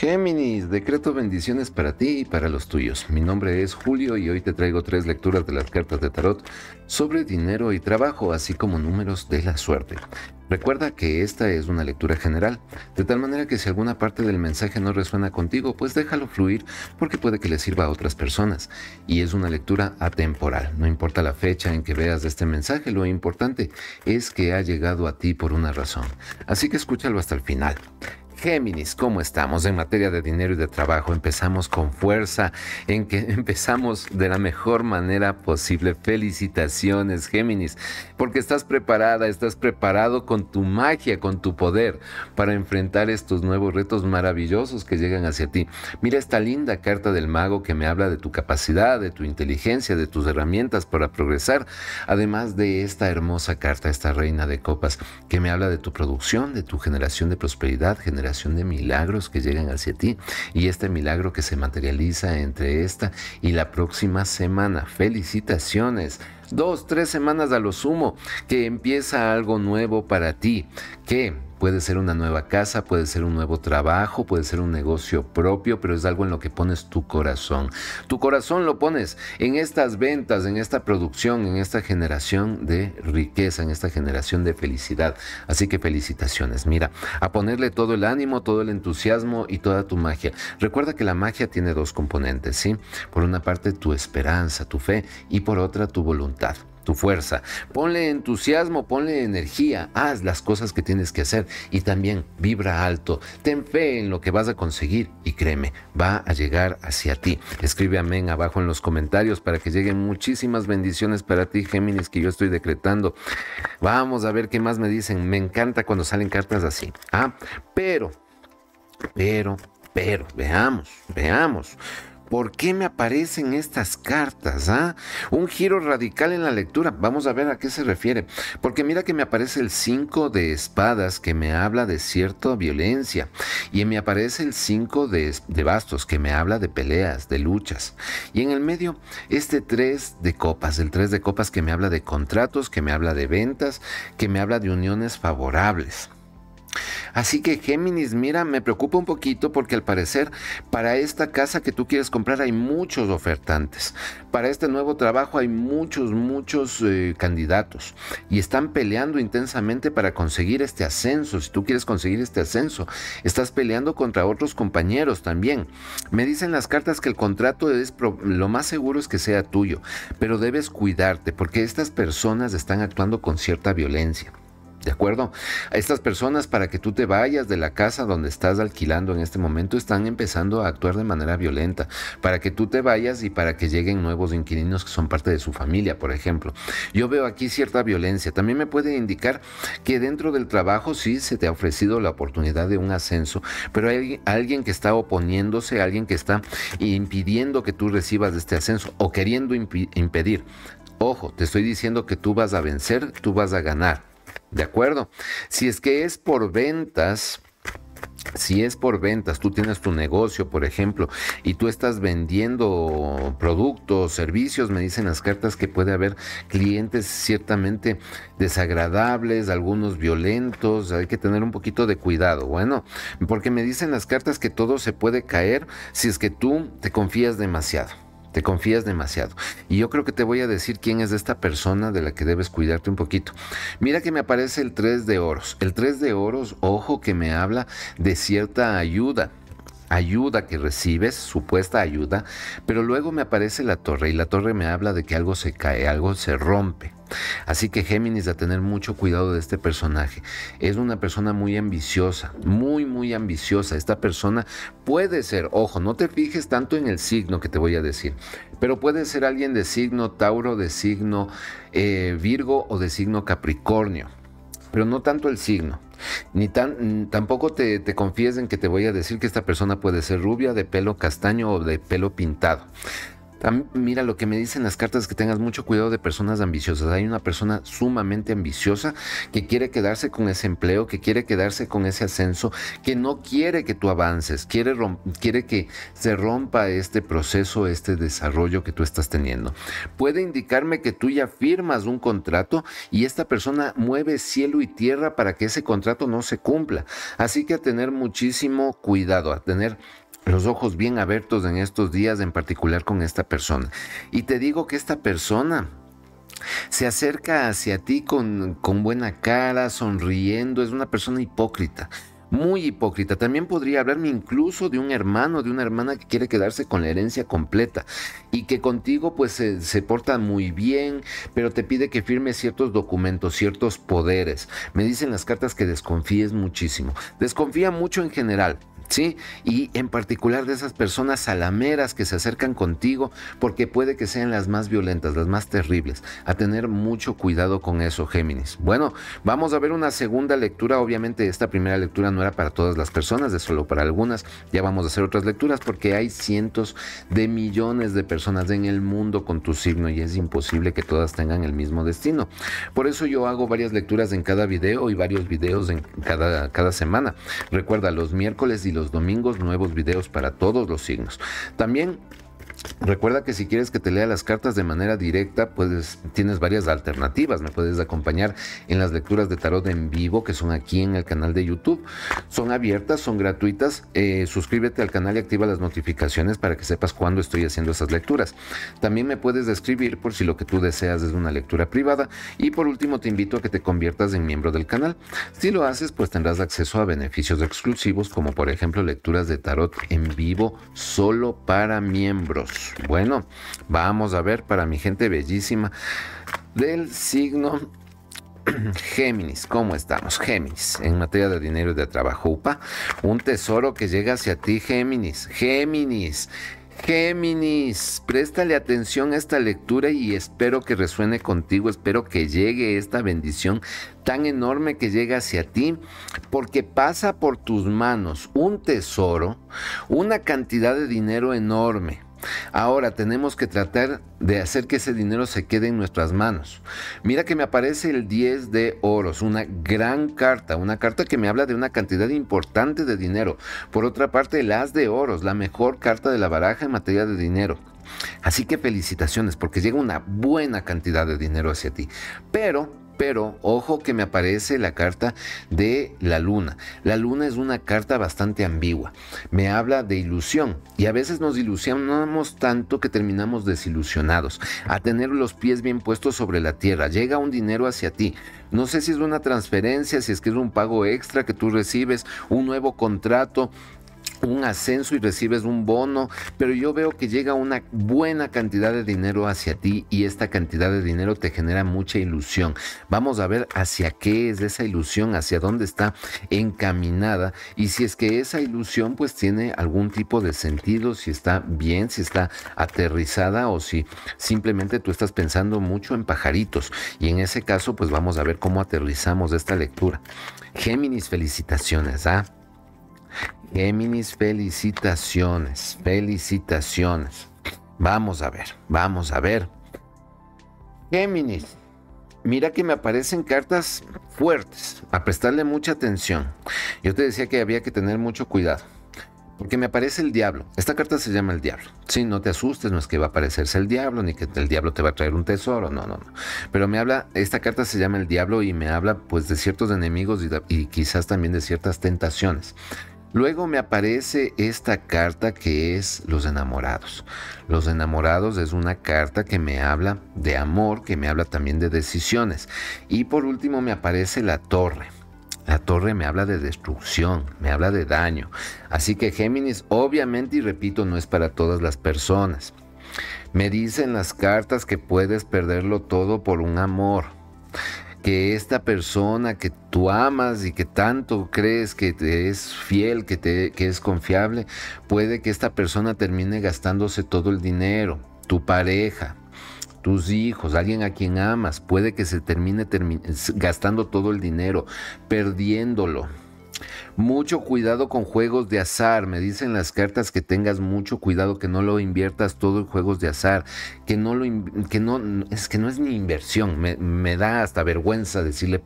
Géminis, decreto bendiciones para ti y para los tuyos. Mi nombre es Julio y hoy te traigo tres lecturas de las cartas de tarot sobre dinero y trabajo, así como números de la suerte. Recuerda que esta es una lectura general, de tal manera que si alguna parte del mensaje no resuena contigo, pues déjalo fluir porque puede que le sirva a otras personas. Y es una lectura atemporal, no importa la fecha en que veas este mensaje, lo importante es que ha llegado a ti por una razón. Así que escúchalo hasta el final. Géminis, ¿cómo estamos en materia de dinero y de trabajo? Empezamos con fuerza, en que empezamos de la mejor manera posible. Felicitaciones, Géminis, porque estás preparada, estás preparado con tu magia, con tu poder para enfrentar estos nuevos retos maravillosos que llegan hacia ti. Mira esta linda carta del mago que me habla de tu capacidad, de tu inteligencia, de tus herramientas para progresar, además de esta hermosa carta, esta reina de copas, que me habla de tu producción, de tu generación de prosperidad, generación de milagros que llegan hacia ti y este milagro que se materializa entre esta y la próxima semana. Felicitaciones. Dos, tres semanas a lo sumo, que empieza algo nuevo para ti, que Puede ser una nueva casa, puede ser un nuevo trabajo, puede ser un negocio propio, pero es algo en lo que pones tu corazón. Tu corazón lo pones en estas ventas, en esta producción, en esta generación de riqueza, en esta generación de felicidad. Así que felicitaciones. Mira, a ponerle todo el ánimo, todo el entusiasmo y toda tu magia. Recuerda que la magia tiene dos componentes, ¿sí? Por una parte tu esperanza, tu fe y por otra tu voluntad tu fuerza, ponle entusiasmo, ponle energía, haz las cosas que tienes que hacer y también vibra alto, ten fe en lo que vas a conseguir y créeme, va a llegar hacia ti. Escribe amén abajo en los comentarios para que lleguen muchísimas bendiciones para ti, Géminis, que yo estoy decretando. Vamos a ver qué más me dicen, me encanta cuando salen cartas así. Ah, pero, pero, pero, veamos, veamos. ¿por qué me aparecen estas cartas? Ah? Un giro radical en la lectura. Vamos a ver a qué se refiere. Porque mira que me aparece el 5 de espadas que me habla de cierta violencia. Y me aparece el 5 de, de bastos que me habla de peleas, de luchas. Y en el medio este 3 de copas, el 3 de copas que me habla de contratos, que me habla de ventas, que me habla de uniones favorables. Así que Géminis, mira, me preocupa un poquito porque al parecer para esta casa que tú quieres comprar hay muchos ofertantes. Para este nuevo trabajo hay muchos, muchos eh, candidatos y están peleando intensamente para conseguir este ascenso. Si tú quieres conseguir este ascenso, estás peleando contra otros compañeros también. Me dicen las cartas que el contrato es lo más seguro es que sea tuyo, pero debes cuidarte porque estas personas están actuando con cierta violencia. ¿De acuerdo? Estas personas para que tú te vayas de la casa donde estás alquilando en este momento están empezando a actuar de manera violenta, para que tú te vayas y para que lleguen nuevos inquilinos que son parte de su familia, por ejemplo. Yo veo aquí cierta violencia. También me puede indicar que dentro del trabajo sí se te ha ofrecido la oportunidad de un ascenso, pero hay alguien que está oponiéndose, alguien que está impidiendo que tú recibas este ascenso o queriendo impedir. Ojo, te estoy diciendo que tú vas a vencer, tú vas a ganar. ¿De acuerdo? Si es que es por ventas, si es por ventas, tú tienes tu negocio, por ejemplo, y tú estás vendiendo productos, servicios, me dicen las cartas que puede haber clientes ciertamente desagradables, algunos violentos, hay que tener un poquito de cuidado, bueno, porque me dicen las cartas que todo se puede caer si es que tú te confías demasiado. Te confías demasiado. Y yo creo que te voy a decir quién es esta persona de la que debes cuidarte un poquito. Mira que me aparece el 3 de oros. El 3 de oros, ojo, que me habla de cierta ayuda ayuda que recibes, supuesta ayuda, pero luego me aparece la torre y la torre me habla de que algo se cae, algo se rompe. Así que Géminis a tener mucho cuidado de este personaje. Es una persona muy ambiciosa, muy, muy ambiciosa. Esta persona puede ser, ojo, no te fijes tanto en el signo que te voy a decir, pero puede ser alguien de signo Tauro, de signo eh, Virgo o de signo Capricornio. Pero no tanto el signo, ni tan, tampoco te, te, confíes en que te voy a decir que esta persona puede ser rubia, de pelo castaño o de pelo pintado mira, lo que me dicen las cartas que tengas mucho cuidado de personas ambiciosas. Hay una persona sumamente ambiciosa que quiere quedarse con ese empleo, que quiere quedarse con ese ascenso, que no quiere que tú avances, quiere, quiere que se rompa este proceso, este desarrollo que tú estás teniendo. Puede indicarme que tú ya firmas un contrato y esta persona mueve cielo y tierra para que ese contrato no se cumpla. Así que a tener muchísimo cuidado, a tener los ojos bien abiertos en estos días, en particular con esta persona. Y te digo que esta persona se acerca hacia ti con, buena cara, sonriendo, es una persona hipócrita muy hipócrita. También podría hablarme incluso de un hermano, de una hermana que quiere quedarse con la herencia completa y que contigo pues se, se, porta muy bien, pero te pide que firme ciertos documentos, ciertos poderes. Me dicen las cartas que desconfíes muchísimo. Desconfía mucho en general. ¿sí? Y en particular de esas personas salameras que se acercan contigo porque puede que sean las más violentas, las más terribles. A tener mucho cuidado con eso, Géminis. Bueno, vamos a ver una segunda lectura. Obviamente esta primera lectura no era para todas las personas, es solo para algunas. Ya vamos a hacer otras lecturas porque hay cientos de millones de personas en el mundo con tu signo y es imposible que todas tengan el mismo destino. Por eso yo hago varias lecturas en cada video y varios videos en cada, cada semana. Recuerda, los miércoles y los los domingos nuevos videos para todos los signos. También Recuerda que si quieres que te lea las cartas de manera directa, pues tienes varias alternativas. Me puedes acompañar en las lecturas de tarot en vivo que son aquí en el canal de YouTube. Son abiertas, son gratuitas. Eh, suscríbete al canal y activa las notificaciones para que sepas cuándo estoy haciendo esas lecturas. También me puedes escribir por si lo que tú deseas es una lectura privada. Y por último, te invito a que te conviertas en miembro del canal. Si lo haces, pues tendrás acceso a beneficios exclusivos como por ejemplo lecturas de tarot en vivo solo para miembros. Pues, bueno, vamos a ver para mi gente bellísima del signo Géminis, ¿cómo estamos? Géminis, en materia de dinero y de trabajo, upa, un tesoro que llega hacia ti, Géminis, Géminis. Géminis, préstale atención a esta lectura y espero que resuene contigo, espero que llegue esta bendición tan enorme que llega hacia ti, porque pasa por tus manos un tesoro, una cantidad de dinero enorme Ahora tenemos que tratar de hacer que ese dinero se quede en nuestras manos. Mira que me aparece el 10 de oros, una gran carta, una carta que me habla de una cantidad importante de dinero. Por otra parte, el as de oros, la mejor carta de la baraja en materia de dinero. Así que felicitaciones porque llega una buena cantidad de dinero hacia ti. Pero pero ojo que me aparece la carta de la luna. La luna es una carta bastante ambigua. Me habla de ilusión y a veces nos ilusionamos tanto que terminamos desilusionados. A tener los pies bien puestos sobre la tierra. Llega un dinero hacia ti. No sé si es una transferencia, si es que es un pago extra que tú recibes, un nuevo contrato, un ascenso y recibes un bono, pero yo veo que llega una buena cantidad de dinero hacia ti y esta cantidad de dinero te genera mucha ilusión. Vamos a ver hacia qué es esa ilusión, hacia dónde está encaminada y si es que esa ilusión pues tiene algún tipo de sentido, si está bien, si está aterrizada o si simplemente tú estás pensando mucho en pajaritos y en ese caso pues vamos a ver cómo aterrizamos esta lectura. Géminis, felicitaciones, ¿ah? Géminis, felicitaciones, felicitaciones. Vamos a ver, vamos a ver. Géminis, mira que me aparecen cartas fuertes, a prestarle mucha atención. Yo te decía que había que tener mucho cuidado, porque me aparece el diablo. Esta carta se llama el diablo. Sí, no te asustes, no es que va a aparecerse el diablo, ni que el diablo te va a traer un tesoro, no, no, no. Pero me habla, esta carta se llama el diablo y me habla pues de ciertos enemigos y, y quizás también de ciertas tentaciones. Luego me aparece esta carta que es Los enamorados. Los enamorados es una carta que me habla de amor, que me habla también de decisiones. Y por último me aparece la torre. La torre me habla de destrucción, me habla de daño. Así que Géminis obviamente, y repito, no es para todas las personas. Me dicen las cartas que puedes perderlo todo por un amor que esta persona que tú amas y que tanto crees que te es fiel, que, te, es confiable, puede que esta persona termine gastándose todo el dinero, tu pareja, tus hijos, alguien a quien amas, puede que se termine, termine gastando todo el dinero, perdiéndolo. Mucho cuidado con juegos de azar. Me dicen las cartas que tengas mucho cuidado, que no lo inviertas todo en juegos de azar, que no lo que no es que no es ni inversión. Me, da hasta vergüenza decirle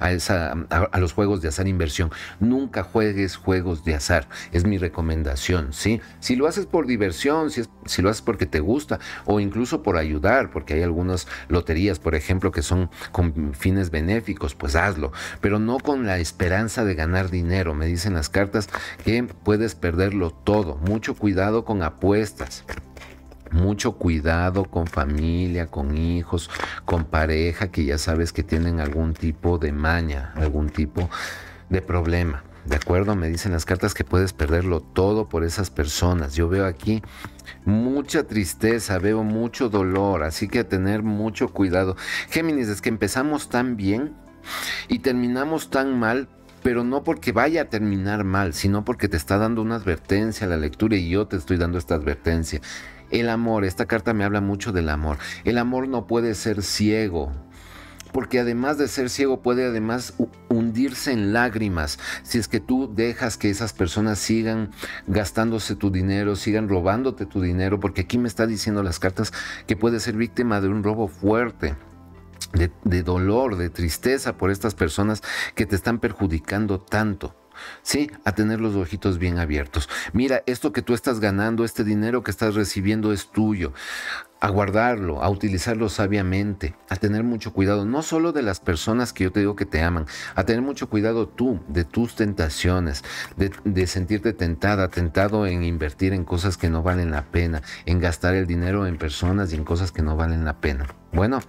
a, esa, a, los juegos de azar inversión. Nunca juegues juegos de azar. Es mi recomendación, Si lo haces por diversión, si, si lo haces porque te gusta o incluso por ayudar, porque hay algunas loterías, por ejemplo, que son con fines benéficos, pues hazlo, pero no con la esperanza de ganar dinero me dicen las cartas, que puedes perderlo todo. Mucho cuidado con apuestas mucho cuidado con familia, con hijos, con pareja que ya sabes que tienen algún tipo de maña, algún tipo de problema. De acuerdo, me dicen las cartas que puedes perderlo todo por esas personas. Yo veo aquí mucha tristeza, veo mucho dolor, así que tener mucho cuidado. Géminis, es que empezamos tan bien y terminamos tan mal pero no porque vaya a terminar mal, sino porque te está dando una advertencia a la lectura y yo te estoy dando esta advertencia. El amor, esta carta me habla mucho del amor. El amor no puede ser ciego, porque además de ser ciego puede además hundirse en lágrimas si es que tú dejas que esas personas sigan gastándose tu dinero, sigan robándote tu dinero, porque aquí me está diciendo las cartas que puede ser víctima de un robo fuerte de, dolor, de tristeza por estas personas que te están perjudicando tanto. ¿sí? A tener los ojitos bien abiertos. Mira, esto que tú estás ganando, este dinero que estás recibiendo es tuyo. A guardarlo, a utilizarlo sabiamente, a tener mucho cuidado, no solo de las personas que yo te digo que te aman, a tener mucho cuidado tú de tus tentaciones, de sentirte tentada, tentado en invertir en cosas que no valen la pena, en gastar el dinero en personas y en cosas que no valen la pena. Bueno,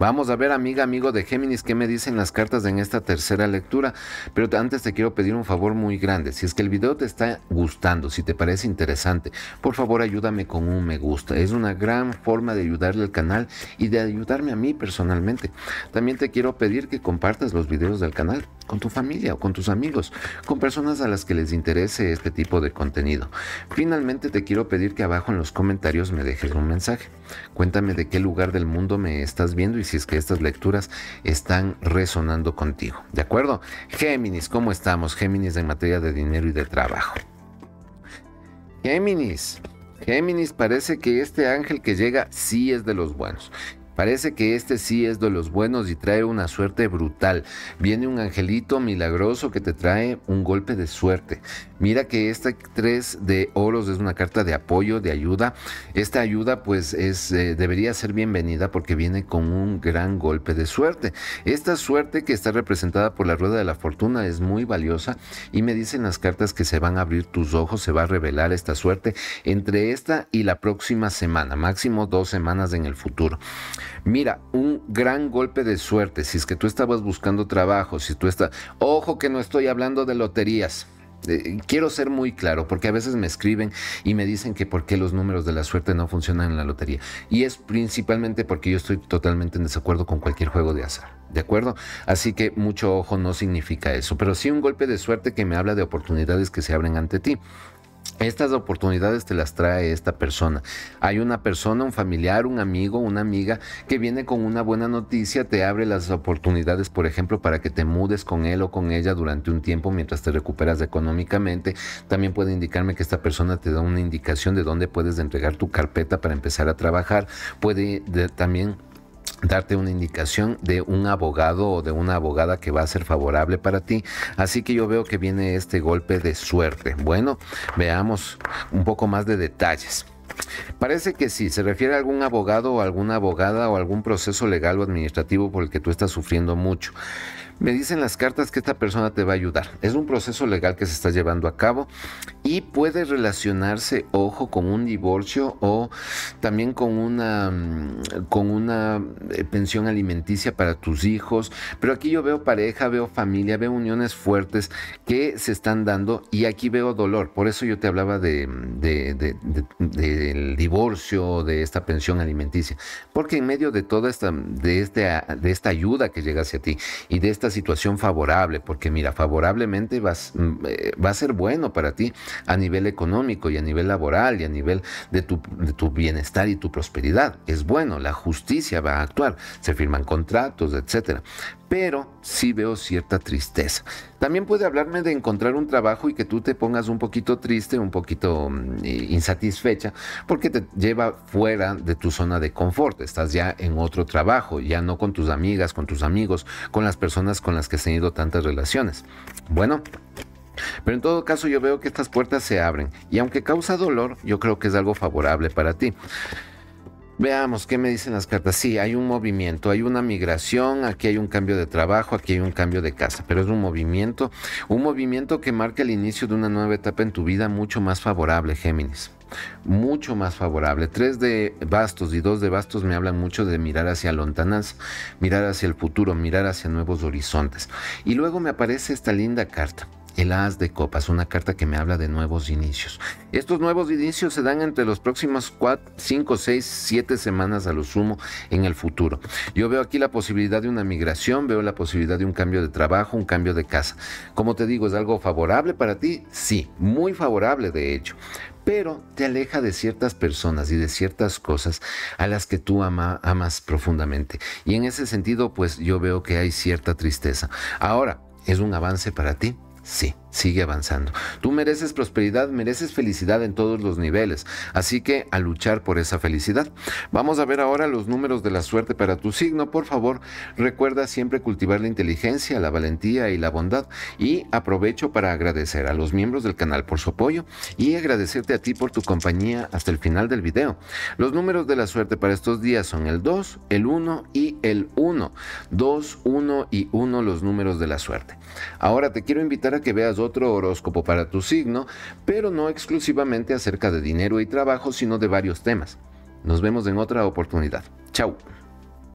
vamos a ver amiga, amigo de Géminis, qué me dicen las cartas en esta tercera lectura. Pero antes te quiero pedir un favor muy grande. Si es que el video te está gustando, si te parece interesante, por favor ayúdame con un me gusta. Es una gran forma de ayudarle al canal y de ayudarme a mí personalmente. También te quiero pedir que compartas los videos del canal con tu familia o con tus amigos, con personas a las que les interese este tipo de contenido. Finalmente te quiero pedir que abajo en los comentarios me dejes un mensaje. Cuéntame de qué lugar del mundo me estás viendo y si es que estas lecturas están resonando contigo. ¿De acuerdo? Géminis, ¿cómo estamos? Géminis en materia de dinero y de trabajo. Géminis. Géminis parece que este ángel que llega sí es de los buenos. Parece que este sí es de los buenos y trae una suerte brutal. Viene un angelito milagroso que te trae un golpe de suerte. Mira que esta 3 de oros es una carta de apoyo, de ayuda. Esta ayuda pues es, eh, debería ser bienvenida porque viene con un gran golpe de suerte. Esta suerte que está representada por la rueda de la fortuna es muy valiosa y me dicen las cartas que se van a abrir tus ojos, se va a revelar esta suerte entre esta y la próxima semana, máximo dos semanas en el futuro. Mira, un gran golpe de suerte. Si es que tú estabas buscando trabajo, si tú estás... Ojo que no estoy hablando de loterías. quiero ser muy claro, porque a veces me escriben y me dicen que por qué los números de la suerte no funcionan en la lotería. Y es principalmente porque yo estoy totalmente en desacuerdo con cualquier juego de azar. ¿De acuerdo? Así que mucho ojo no significa eso, pero sí un golpe de suerte que me habla de oportunidades que se abren ante ti. Estas oportunidades te las trae esta persona. Hay una persona, un familiar, un amigo, una amiga que viene con una buena noticia, te abre las oportunidades, por ejemplo, para que te mudes con él o con ella durante un tiempo mientras te recuperas económicamente. También puede indicarme que esta persona te da una indicación de dónde puedes entregar tu carpeta para empezar a trabajar. Puede también darte una indicación de un abogado o de una abogada que va a ser favorable para ti. Así que yo veo que viene este golpe de suerte. Bueno, veamos un poco más de detalles. Parece que sí, se refiere a algún abogado o alguna abogada o algún proceso legal o administrativo por el que tú estás sufriendo mucho me dicen las cartas que esta persona te va a ayudar. Es un proceso legal que se está llevando a cabo y puede relacionarse, ojo, con un divorcio o también con una, mm, con una eh, pensión alimenticia para tus hijos. Pero aquí yo veo pareja, veo familia, veo uniones fuertes que se están dando y aquí veo dolor. Por eso yo te hablaba de, del divorcio, de esta pensión alimenticia. Porque en medio de toda esta, de, este, de esta ayuda que llega hacia ti y de esta situación favorable, porque mira, favorablemente vas, mm, eh, va a ser bueno para ti a nivel económico y a nivel laboral y a nivel de tu, de tu bienestar y tu prosperidad. Es bueno, la justicia va a actuar, se firman contratos, etcétera pero sí veo cierta tristeza. También puede hablarme de encontrar un trabajo y que tú te pongas un poquito triste, un poquito mm, insatisfecha, porque te lleva fuera de tu zona de confort. Estás ya en otro trabajo, ya no con tus amigas, con tus amigos, con las personas con las que has tenido tantas relaciones. Bueno. Pero en todo caso yo veo que estas puertas se abren y aunque causa dolor, yo creo que es algo favorable para ti. Veamos qué me dicen las cartas. Sí, hay un movimiento, hay una migración, aquí hay un cambio de trabajo, aquí hay un cambio de casa, pero es un movimiento, un movimiento que marca el inicio de una nueva etapa en tu vida mucho más favorable, Géminis mucho más favorable. Tres de bastos y dos de bastos me hablan mucho de mirar hacia lontanas, mirar hacia el futuro, mirar hacia nuevos horizontes. Y luego me aparece esta linda carta. El As de Copas, una carta que me habla de nuevos inicios. Estos nuevos inicios se dan entre los próximos 5, 6, 7 semanas a lo sumo en el futuro. Yo veo aquí la posibilidad de una migración, veo la posibilidad de un cambio de trabajo, un cambio de casa. Como te digo, ¿es algo favorable para ti? Sí, muy favorable de hecho pero te aleja de ciertas personas y de ciertas cosas a las que tú amas profundamente. Y en ese sentido, pues yo veo que hay cierta tristeza. Ahora, es un avance para ti, c'est sigue avanzando. Tú mereces prosperidad, mereces felicidad en todos los niveles, así que a luchar por esa felicidad. Vamos a ver ahora los números de la suerte para tu signo. Por favor, recuerda siempre cultivar la inteligencia, la valentía y la bondad. Y aprovecho para agradecer a los miembros del canal por su apoyo y agradecerte a ti por tu compañía hasta el final del video. Los números de la suerte para estos días son el 2, el 1 y el 1. 2, 1 y 1 los números de la suerte. Ahora te quiero invitar a que veas otro horóscopo para tu signo, pero no exclusivamente acerca de dinero y trabajo, sino de varios temas. Nos vemos en otra oportunidad. Chao.